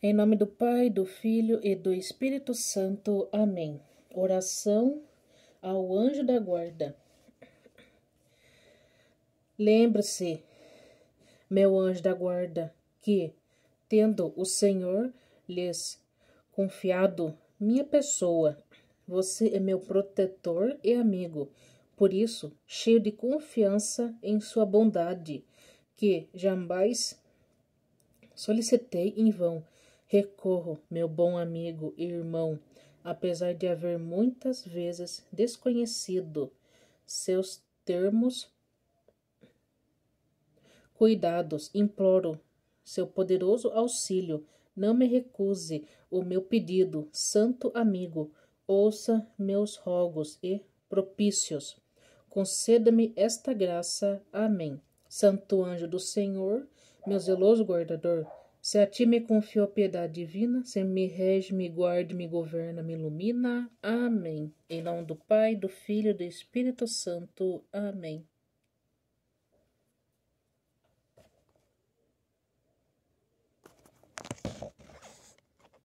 Em nome do Pai, do Filho e do Espírito Santo. Amém. Oração ao anjo da guarda. Lembre-se, meu anjo da guarda, que, tendo o Senhor lhes confiado minha pessoa, você é meu protetor e amigo. Por isso, cheio de confiança em sua bondade, que jamais solicitei em vão Recorro, meu bom amigo e irmão, apesar de haver muitas vezes desconhecido seus termos cuidados, imploro seu poderoso auxílio. Não me recuse o meu pedido, santo amigo, ouça meus rogos e propícios. Conceda-me esta graça. Amém. Santo anjo do Senhor, meu zeloso guardador, se a ti me confio a piedade divina, se me rege, me guarde, me governa, me ilumina. Amém. Em nome do Pai, do Filho e do Espírito Santo. Amém.